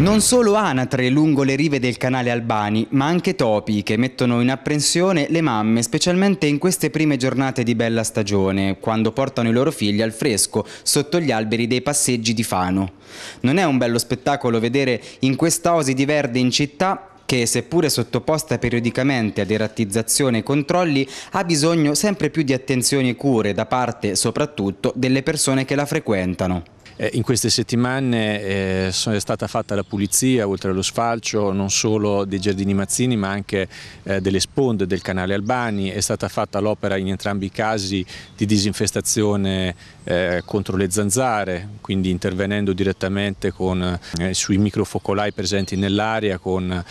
Non solo anatre lungo le rive del canale Albani, ma anche topi che mettono in apprensione le mamme, specialmente in queste prime giornate di bella stagione, quando portano i loro figli al fresco sotto gli alberi dei passeggi di Fano. Non è un bello spettacolo vedere in questa osi di verde in città che seppure sottoposta periodicamente ad erattizzazione e controlli ha bisogno sempre più di attenzioni e cure da parte soprattutto delle persone che la frequentano. Eh, in queste settimane eh, è stata fatta la pulizia, oltre allo sfalcio, non solo dei giardini Mazzini ma anche eh, delle sponde del canale Albani, è stata fatta l'opera in entrambi i casi di disinfestazione contro le zanzare, quindi intervenendo direttamente con, sui microfocolai presenti nell'aria con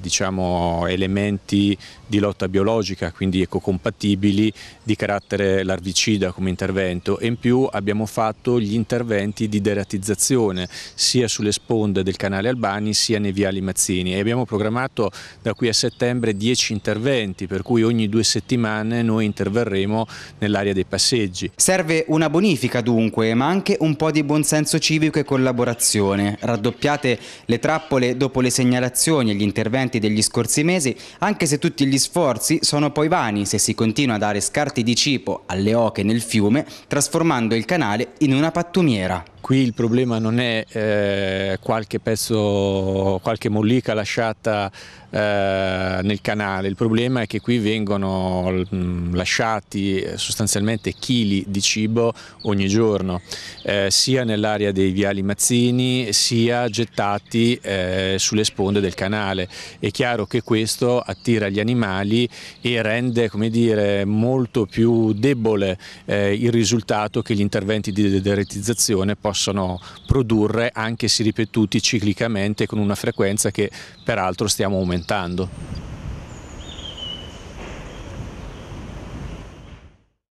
diciamo, elementi di lotta biologica, quindi ecocompatibili, di carattere larvicida come intervento e in più abbiamo fatto gli interventi interventi di deratizzazione sia sulle sponde del canale Albani sia nei viali Mazzini e abbiamo programmato da qui a settembre 10 interventi per cui ogni due settimane noi interverremo nell'area dei passeggi. Serve una bonifica dunque ma anche un po' di buonsenso civico e collaborazione. Raddoppiate le trappole dopo le segnalazioni e gli interventi degli scorsi mesi anche se tutti gli sforzi sono poi vani se si continua a dare scarti di cibo alle oche nel fiume trasformando il canale in una pattumiera. manera. Qui il problema non è eh, qualche pezzo, qualche mollica lasciata eh, nel canale, il problema è che qui vengono mh, mm, lasciati eh, sostanzialmente chili di cibo ogni giorno, eh, sia nell'area dei viali Mazzini sia gettati eh, sulle sponde del canale. È chiaro che questo attira gli animali e rende come dire, molto più debole eh, il risultato che gli interventi di deretizzazione possono possono produrre anche se ripetuti ciclicamente con una frequenza che peraltro stiamo aumentando.